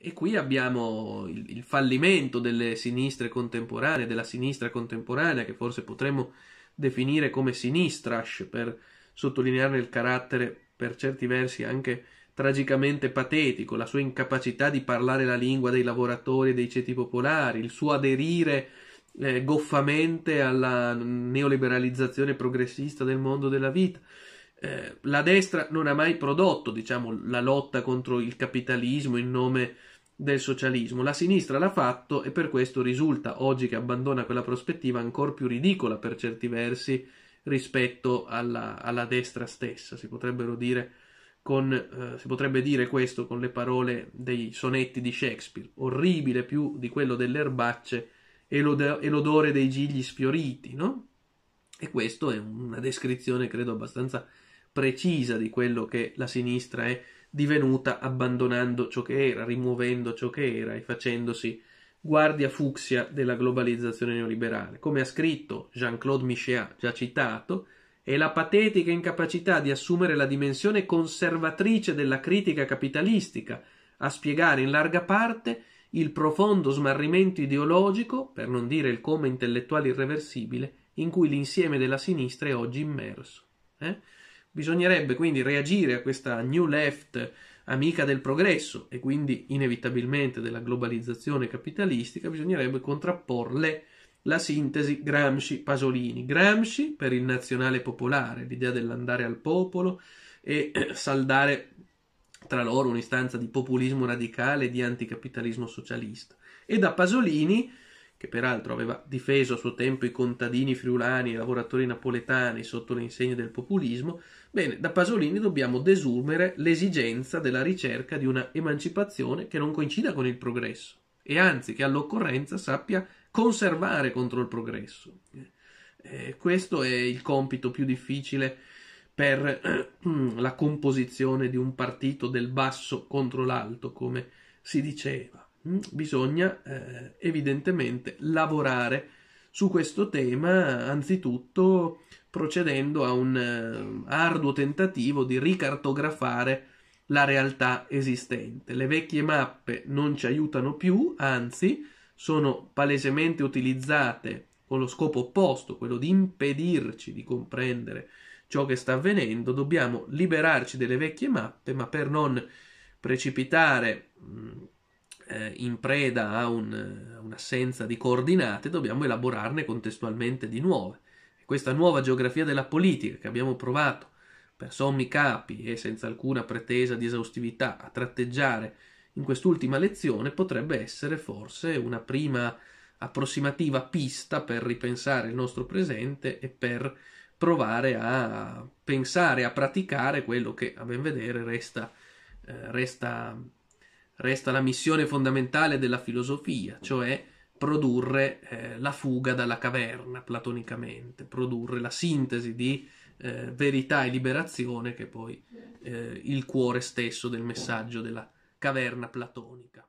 e qui abbiamo il, il, fallimento delle sinistre contemporanee, della sinistra contemporanea, che forse potremmo definire come sinistrash per sottolinearne il carattere per certi versi anche tragicamente patetico, la sua incapacità di parlare la lingua dei lavoratori e dei ceti popolari, il suo aderire eh, goffamente alla neoliberalizzazione progressista del mondo della vita. Eh, la destra non ha mai prodotto diciamo, la lotta contro il capitalismo in nome del socialismo. La sinistra l'ha fatto e per questo risulta oggi che abbandona quella prospettiva ancora più ridicola per certi versi rispetto alla, alla destra stessa. Si, dire con, eh, si potrebbe dire questo con le parole dei sonetti di Shakespeare, orribile più di quello delle erbacce e l'odore dei gigli sfioriti, no? E questa è una descrizione, credo, abbastanza precisa di quello che la sinistra è divenuta abbandonando ciò che era, rimuovendo ciò che era e facendosi guardia fucsia della globalizzazione neoliberale. Come ha scritto Jean-Claude Michéa, già citato, è la patetica incapacità di assumere la dimensione conservatrice della critica capitalistica a spiegare in larga parte il profondo smarrimento ideologico, per non dire il coma intellettuale irreversibile, in cui l'insieme della sinistra è oggi immerso. Eh? Bisognerebbe quindi reagire a questa New Left amica del progresso e quindi inevitabilmente della globalizzazione capitalistica, bisognerebbe contrapporle la sintesi Gramsci-Pasolini. Gramsci per il nazionale popolare, l'idea dell'andare al popolo e saldare tra loro un'istanza di populismo radicale e di anticapitalismo socialista. E da Pasolini che peraltro aveva difeso a suo tempo i contadini friulani e i lavoratori napoletani sotto le insegne del populismo, bene, da Pasolini dobbiamo desumere l'esigenza della ricerca di una emancipazione che non coincida con il progresso e anzi che all'occorrenza sappia conservare contro il progresso. Eh, questo è il compito più difficile per eh, la composizione di un partito del basso contro l'alto, come si diceva. Mm, bisogna eh, evidentemente lavorare su questo tema, anzitutto procedendo a un eh, arduo tentativo di ricartografare la realtà esistente. Le vecchie mappe non ci aiutano più, anzi sono palesemente utilizzate con lo scopo opposto, quello di impedirci di comprendere ciò che sta avvenendo, dobbiamo liberarci delle vecchie mappe, ma per non precipitare mh, mm, eh, in preda a, un, eh, un'assenza di coordinate, dobbiamo elaborarne contestualmente di nuove. E questa nuova geografia della politica che abbiamo provato per sommi capi e senza alcuna pretesa di esaustività a tratteggiare in quest'ultima lezione potrebbe essere forse una prima approssimativa pista per ripensare il nostro presente e per provare a pensare, a praticare quello che a ben vedere resta, eh, resta resta la missione fondamentale della filosofia, cioè produrre eh, la fuga dalla caverna platonicamente, produrre la sintesi di eh, verità e liberazione che è poi eh, il cuore stesso del messaggio della caverna platonica.